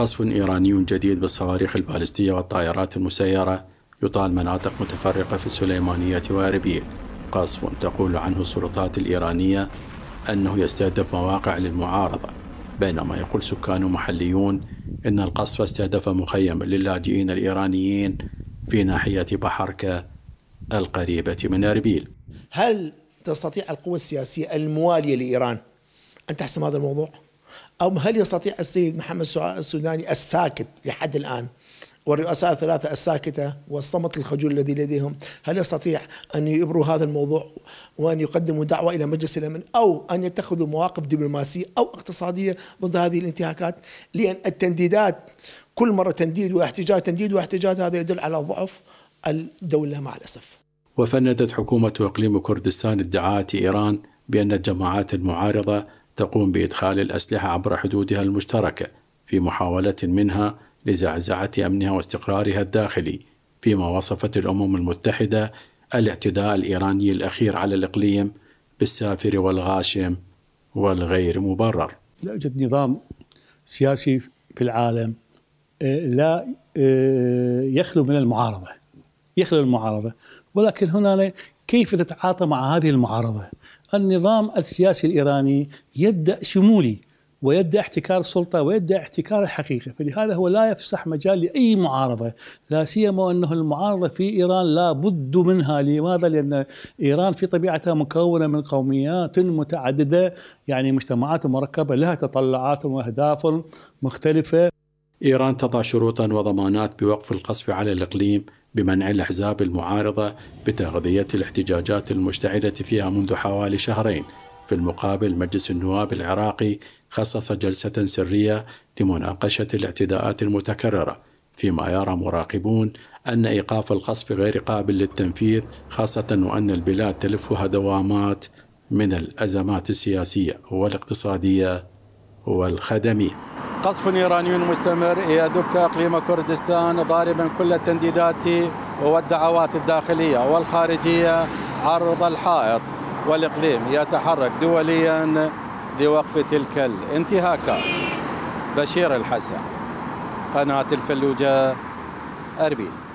قصف إيراني جديد بالصواريخ البالستية والطائرات المسيرة يطال مناطق متفرقة في السليمانية وأربيل قصف تقول عنه السلطات الإيرانية أنه يستهدف مواقع للمعارضة بينما يقول سكان محليون إن القصف استهدف مخيم للاجئين الإيرانيين في ناحية بحركة القريبة من أربيل هل تستطيع القوى السياسية الموالية لإيران أن تحسم هذا الموضوع؟ أو هل يستطيع السيد محمد السوداني الساكت لحد الآن والرؤساء الثلاثة الساكتة والصمت الخجول الذي لديهم هل يستطيع أن يبروا هذا الموضوع وأن يقدموا دعوة إلى مجلس الأمن أو أن يتخذوا مواقف دبلوماسية أو اقتصادية ضد هذه الانتهاكات لأن التنديدات كل مرة تنديد واحتجاج تنديد واحتجاج هذا يدل على ضعف الدولة مع الأسف وفندت حكومة إقليم كردستان ادعاءات إيران بأن الجماعات المعارضة تقوم بإدخال الأسلحة عبر حدودها المشتركة في محاولة منها لزعزعة أمنها واستقرارها الداخلي فيما وصفت الأمم المتحدة الاعتداء الإيراني الأخير على الإقليم بالسافر والغاشم والغير مبرر لا يوجد نظام سياسي في العالم آه، لا آه، يخلو من المعارضة يخلو المعارضة ولكن هنا كيف تتعاطى مع هذه المعارضة النظام السياسي الإيراني يبدأ شمولي ويدعي احتكار السلطه ويدعي احتكار الحقيقه، فلهذا هو لا يفسح مجال لاي معارضه، لا سيما انه المعارضه في ايران لا بد منها، لماذا؟ لان ايران في طبيعتها مكونه من قوميات متعدده، يعني مجتمعات مركبه لها تطلعات واهداف مختلفه. ايران تضع شروطا وضمانات بوقف القصف على الاقليم بمنع الأحزاب المعارضة بتغذية الاحتجاجات المشتعلة فيها منذ حوالي شهرين في المقابل مجلس النواب العراقي خصص جلسة سرية لمناقشة الاعتداءات المتكررة فيما يرى مراقبون أن إيقاف القصف غير قابل للتنفيذ خاصة وأن البلاد تلفها دوامات من الأزمات السياسية والاقتصادية والخدمية قصف إيراني مستمر يدك إقليم كردستان ضاربا كل التنديدات والدعوات الداخلية والخارجية عرض الحائط والإقليم يتحرك دوليا لوقف تلك الانتهاكات بشير الحسن قناة الفلوجة أربيل